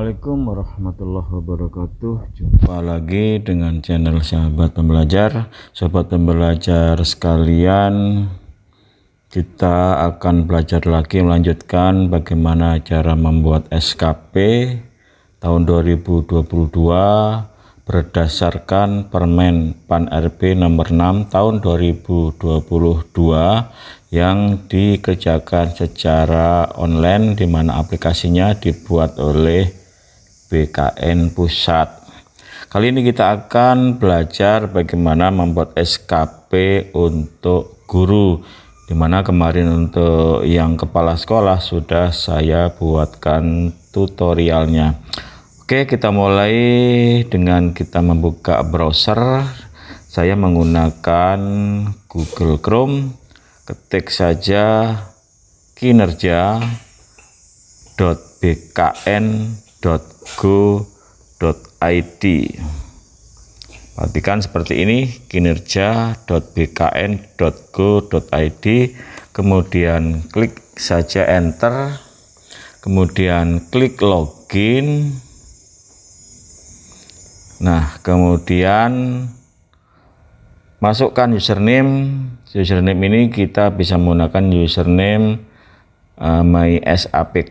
Assalamualaikum warahmatullahi wabarakatuh Jumpa lagi dengan channel sahabat pembelajar Sahabat pembelajar sekalian Kita akan belajar lagi melanjutkan bagaimana cara membuat SKP Tahun 2022 berdasarkan Permen Pan RB nomor 6 tahun 2022 yang dikerjakan secara online di mana aplikasinya dibuat oleh BKN Pusat. Kali ini kita akan belajar bagaimana membuat SKP untuk guru. Dimana kemarin untuk yang kepala sekolah sudah saya buatkan tutorialnya. Oke kita mulai dengan kita membuka browser. Saya menggunakan Google Chrome. Ketik saja kinerja.bkn.com id Perhatikan seperti ini kinerja.bkn.go.id kemudian klik saja enter kemudian klik login nah kemudian masukkan username username ini kita bisa menggunakan username uh, my oke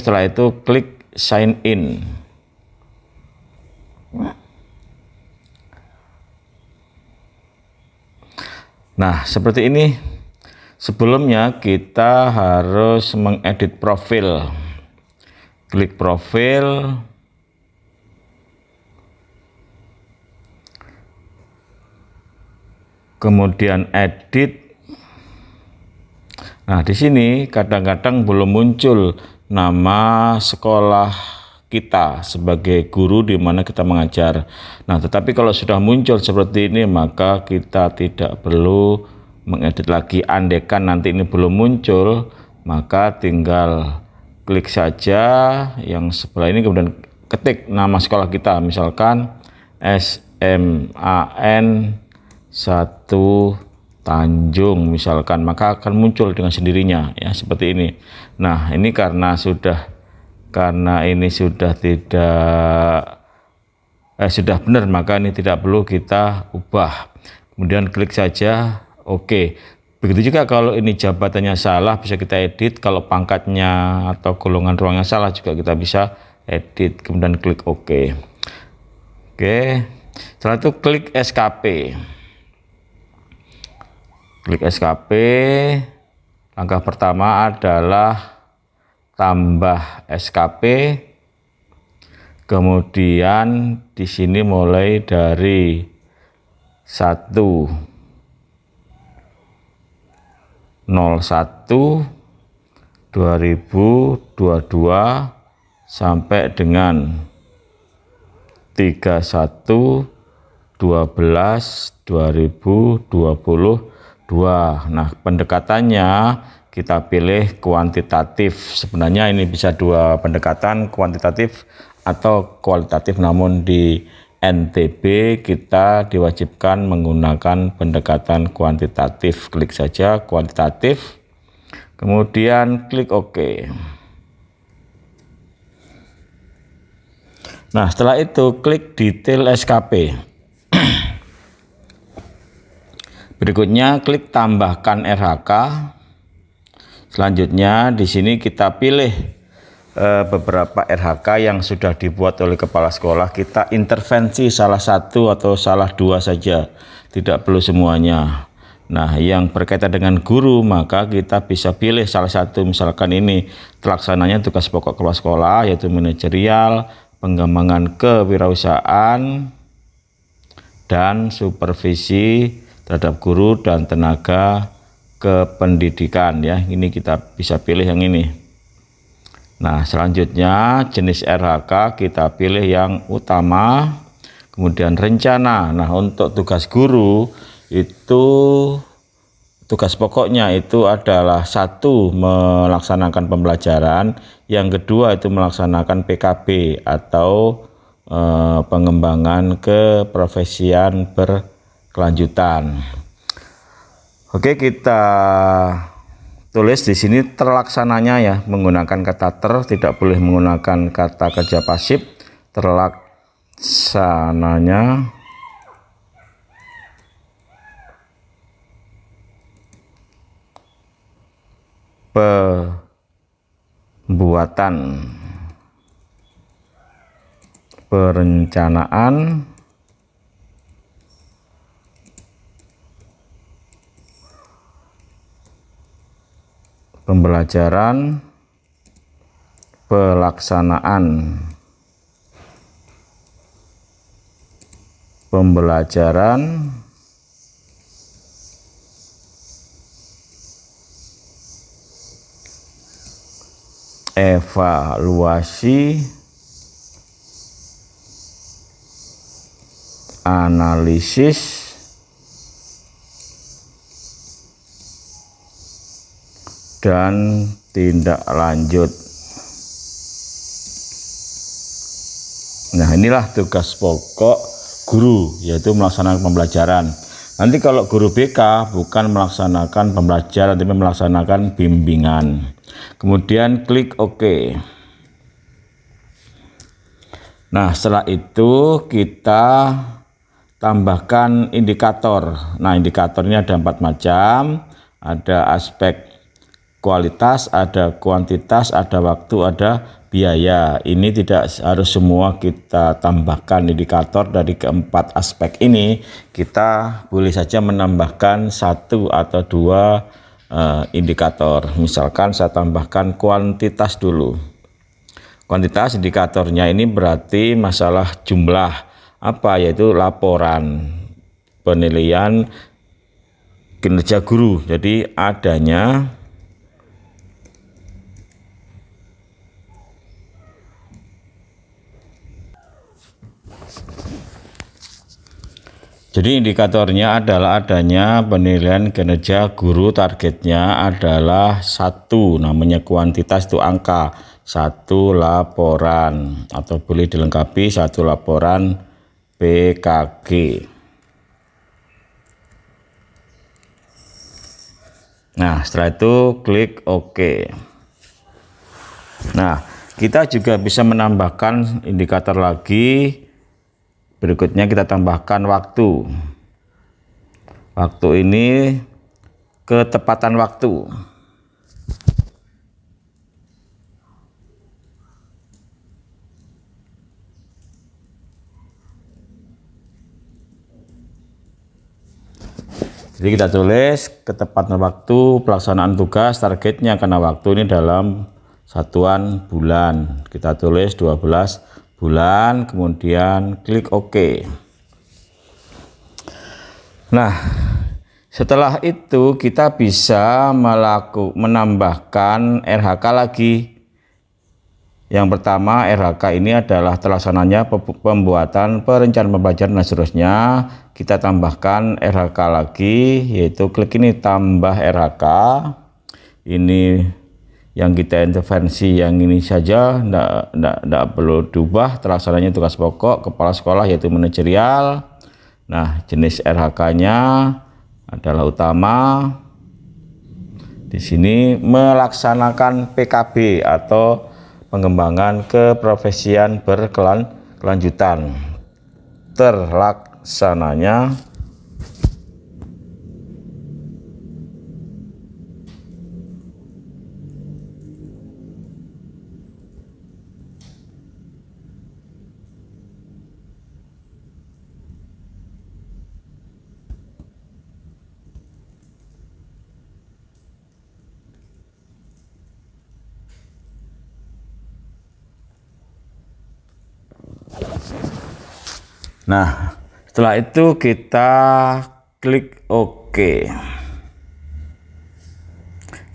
setelah itu klik sign in. Nah, seperti ini. Sebelumnya kita harus mengedit profil. Klik profil. Kemudian edit. Nah, di sini kadang-kadang belum muncul nama sekolah kita sebagai guru di mana kita mengajar. Nah, tetapi kalau sudah muncul seperti ini maka kita tidak perlu mengedit lagi andekan nanti ini belum muncul, maka tinggal klik saja yang sebelah ini kemudian ketik nama sekolah kita misalkan SMAN 1 Tanjung misalkan maka akan muncul dengan sendirinya ya seperti ini. Nah, ini karena sudah karena ini sudah tidak eh, sudah benar maka ini tidak perlu kita ubah. Kemudian klik saja oke. Okay. Begitu juga kalau ini jabatannya salah bisa kita edit, kalau pangkatnya atau golongan ruangnya salah juga kita bisa edit kemudian klik Oke. Oke. Okay. Setelah itu klik SKP klik SKP langkah pertama adalah tambah SKP kemudian di sini mulai dari satu nol satu dua ribu dua dua sampai dengan tiga satu dua belas dua ribu dua puluh dua. Nah, pendekatannya kita pilih kuantitatif. Sebenarnya ini bisa dua pendekatan, kuantitatif atau kualitatif. Namun di NTB kita diwajibkan menggunakan pendekatan kuantitatif. Klik saja kuantitatif. Kemudian klik OK. Nah, setelah itu klik detail SKP. Berikutnya klik tambahkan RHK. Selanjutnya di sini kita pilih eh, beberapa RHK yang sudah dibuat oleh kepala sekolah. Kita intervensi salah satu atau salah dua saja, tidak perlu semuanya. Nah, yang berkaitan dengan guru, maka kita bisa pilih salah satu, misalkan ini pelaksananya tugas pokok kepala sekolah, yaitu manajerial, pengembangan kewirausahaan, dan supervisi terhadap guru dan tenaga kependidikan ya. Ini kita bisa pilih yang ini. Nah, selanjutnya jenis RHK kita pilih yang utama, kemudian rencana. Nah, untuk tugas guru itu tugas pokoknya itu adalah satu melaksanakan pembelajaran, yang kedua itu melaksanakan PKB atau e, pengembangan keprofesian ber kelanjutan. Oke, kita tulis di sini terlaksananya ya menggunakan kata ter tidak boleh menggunakan kata kerja pasif terlaksananya pembuatan perencanaan pembelajaran pelaksanaan pembelajaran evaluasi analisis dan tindak lanjut nah inilah tugas pokok guru yaitu melaksanakan pembelajaran nanti kalau guru BK bukan melaksanakan pembelajaran tapi melaksanakan bimbingan kemudian klik OK nah setelah itu kita tambahkan indikator. Nah, indikatornya ada empat macam, ada aspek kualitas, ada kuantitas, ada waktu, ada biaya. Ini tidak harus semua kita tambahkan indikator dari keempat aspek ini. Kita boleh saja menambahkan satu atau dua uh, indikator. Misalkan saya tambahkan kuantitas dulu. Kuantitas indikatornya ini berarti masalah jumlah apa yaitu laporan penilaian kinerja guru. Jadi adanya Jadi indikatornya adalah adanya penilaian kinerja guru targetnya adalah satu namanya kuantitas itu angka satu laporan atau boleh dilengkapi satu laporan PKG. Nah setelah itu klik OK. Nah kita juga bisa menambahkan indikator lagi Berikutnya kita tambahkan waktu. Waktu ini ketepatan waktu. Jadi kita tulis ketepatan waktu pelaksanaan tugas targetnya karena waktu ini dalam satuan bulan. Kita tulis 12 bulan kemudian klik OK nah setelah itu kita bisa melaku, menambahkan RHK lagi yang pertama RHK ini adalah terlaksananya pembuatan perencanaan pembelajaran dan seterusnya kita tambahkan RHK lagi yaitu klik ini tambah RHK ini yang kita intervensi yang ini saja tidak perlu diubah terlaksananya tugas pokok kepala sekolah yaitu manajerial nah jenis RHK-nya adalah utama di sini melaksanakan PKB atau pengembangan keprofesian berkelanjutan terlaksananya Nah, setelah itu kita klik OK.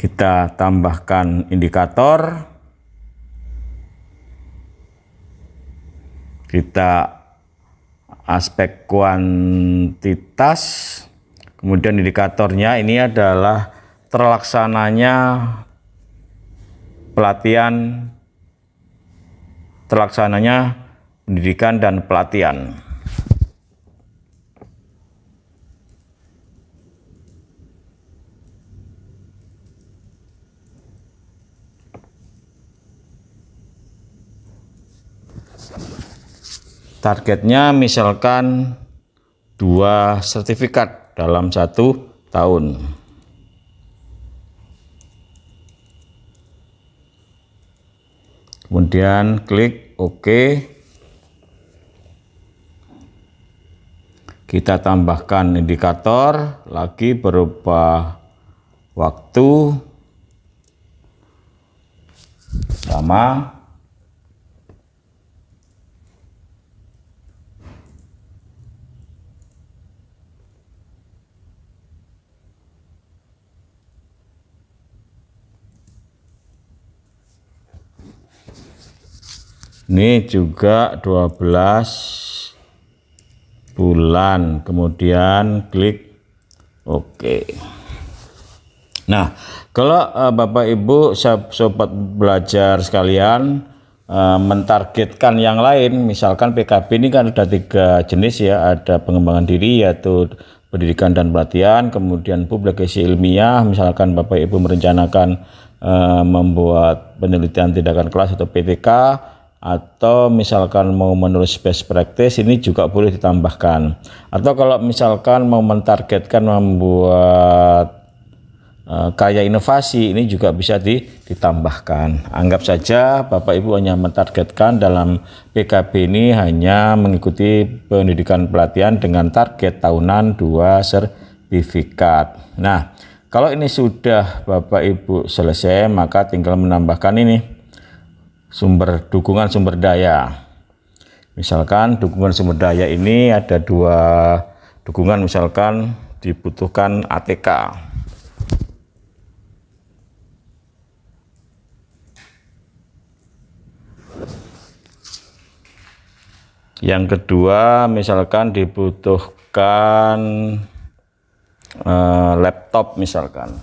Kita tambahkan indikator. Kita aspek kuantitas. Kemudian indikatornya ini adalah terlaksananya pelatihan terlaksananya pendidikan dan pelatihan. targetnya misalkan dua sertifikat dalam satu tahun kemudian klik OK kita tambahkan indikator lagi berupa waktu sama ini juga 12 bulan kemudian klik oke nah kalau uh, Bapak Ibu sobat belajar sekalian uh, mentargetkan yang lain misalkan PKB ini kan ada tiga jenis ya ada pengembangan diri yaitu pendidikan dan pelatihan kemudian publikasi ilmiah misalkan Bapak Ibu merencanakan uh, membuat penelitian tindakan kelas atau PTK atau misalkan mau menulis best practice ini juga boleh ditambahkan atau kalau misalkan mau mentargetkan membuat uh, inovasi ini juga bisa ditambahkan anggap saja Bapak Ibu hanya mentargetkan dalam PKB ini hanya mengikuti pendidikan pelatihan dengan target tahunan 2 sertifikat nah kalau ini sudah Bapak Ibu selesai maka tinggal menambahkan ini sumber dukungan sumber daya. Misalkan dukungan sumber daya ini ada dua dukungan misalkan dibutuhkan ATK. Yang kedua misalkan dibutuhkan eh, laptop misalkan.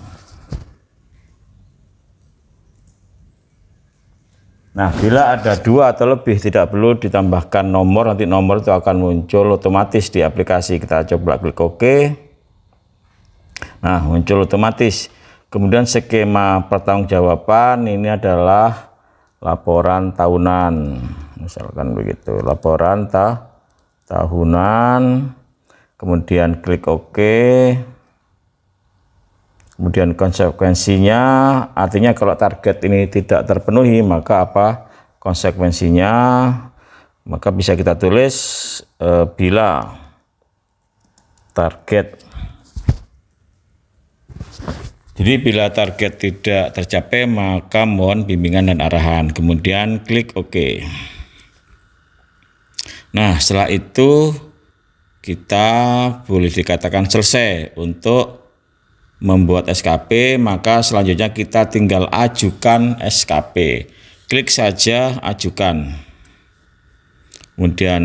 Nah, bila ada dua atau lebih tidak perlu ditambahkan nomor, nanti nomor itu akan muncul otomatis di aplikasi. Kita coba klik OK. Nah, muncul otomatis. Kemudian skema pertanggungjawaban ini adalah laporan tahunan. Misalkan begitu, laporan ta tahunan. Kemudian klik OK kemudian konsekuensinya artinya kalau target ini tidak terpenuhi maka apa konsekuensinya maka bisa kita tulis e, bila target jadi bila target tidak tercapai maka mohon bimbingan dan arahan kemudian klik OK nah setelah itu kita boleh dikatakan selesai untuk membuat SKP, maka selanjutnya kita tinggal ajukan SKP. Klik saja ajukan. Kemudian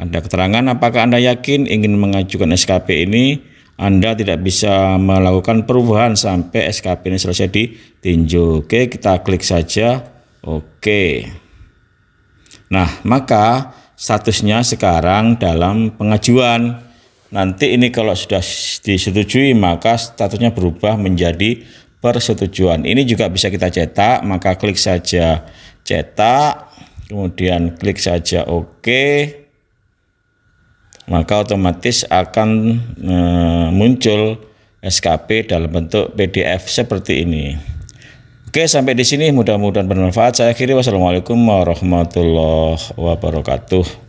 ada keterangan apakah Anda yakin ingin mengajukan SKP ini? Anda tidak bisa melakukan perubahan sampai SKP ini selesai ditinjau. Oke, kita klik saja. Oke. Nah, maka statusnya sekarang dalam pengajuan. Nanti ini kalau sudah disetujui maka statusnya berubah menjadi persetujuan. Ini juga bisa kita cetak, maka klik saja cetak, kemudian klik saja OK. Maka otomatis akan e, muncul SKP dalam bentuk PDF seperti ini. Oke, sampai di sini mudah-mudahan bermanfaat. Saya akhiri wassalamualaikum warahmatullahi wabarakatuh.